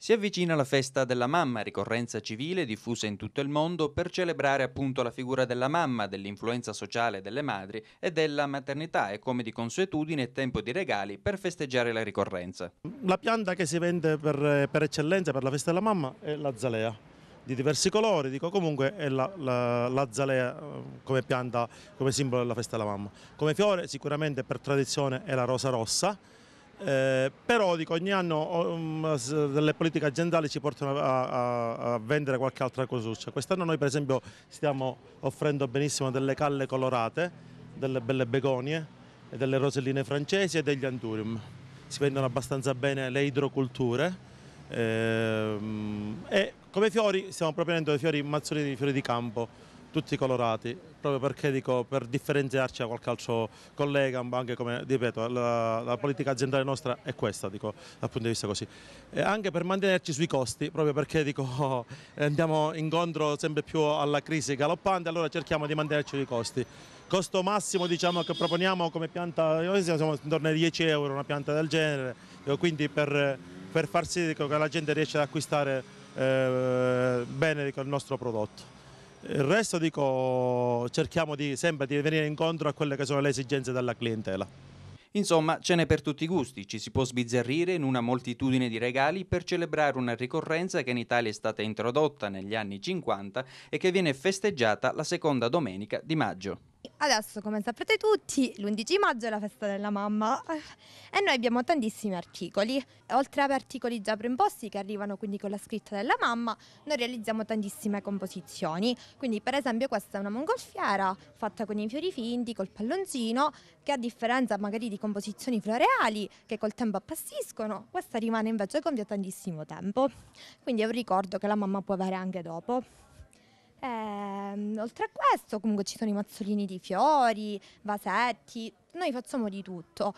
Si avvicina la festa della mamma, ricorrenza civile diffusa in tutto il mondo per celebrare appunto la figura della mamma, dell'influenza sociale delle madri e della maternità e come di consuetudine è tempo di regali per festeggiare la ricorrenza. La pianta che si vende per, per eccellenza per la festa della mamma è la zalea di diversi colori, dico comunque è la, la, la zalea eh, come pianta, come simbolo della festa della mamma. Come fiore sicuramente per tradizione è la rosa rossa, eh, però dico, ogni anno um, le politiche aziendali ci portano a, a, a vendere qualche altra cosuccia. Quest'anno noi per esempio stiamo offrendo benissimo delle calle colorate, delle belle begonie, delle roselline francesi e degli anturium. Si vendono abbastanza bene le idroculture. Ehm, e come fiori stiamo proponendo dei fiori mazzolini di fiori di campo tutti colorati, proprio perché dico per differenziarci da qualche altro collega, anche come ripeto, la, la, politica aziendale nostra è questa, dico, dal punto di vista così. E anche per mantenerci sui costi, proprio perché dico, andiamo incontro sempre più alla crisi galoppante, allora cerchiamo di mantenerci sui costi. Costo massimo diciamo, che proponiamo come pianta, noi siamo intorno ai 10 euro una pianta del genere, quindi per, per far sì dico, che la gente riesca ad acquistare eh, bene dico, il nostro prodotto. Il resto dico, cerchiamo di, sempre di venire incontro a quelle che sono le esigenze della clientela. Insomma, ce n'è per tutti i gusti, ci si può sbizzarrire in una moltitudine di regali per celebrare una ricorrenza che in Italia è stata introdotta negli anni 50 e che viene festeggiata la seconda domenica di maggio. Adesso, come sapete tutti, l'11 maggio è la festa della mamma e noi abbiamo tantissimi articoli. Oltre ad articoli già preimposti che arrivano quindi con la scritta della mamma, noi realizziamo tantissime composizioni. Quindi, per esempio, questa è una mongolfiera fatta con i fiori finti, col palloncino, che a differenza magari di composizioni floreali che col tempo appassiscono, questa rimane invece con via tantissimo tempo. Quindi è un ricordo che la mamma può avere anche dopo. Ehm, oltre a questo, comunque ci sono i mazzolini di fiori, vasetti, noi facciamo di tutto.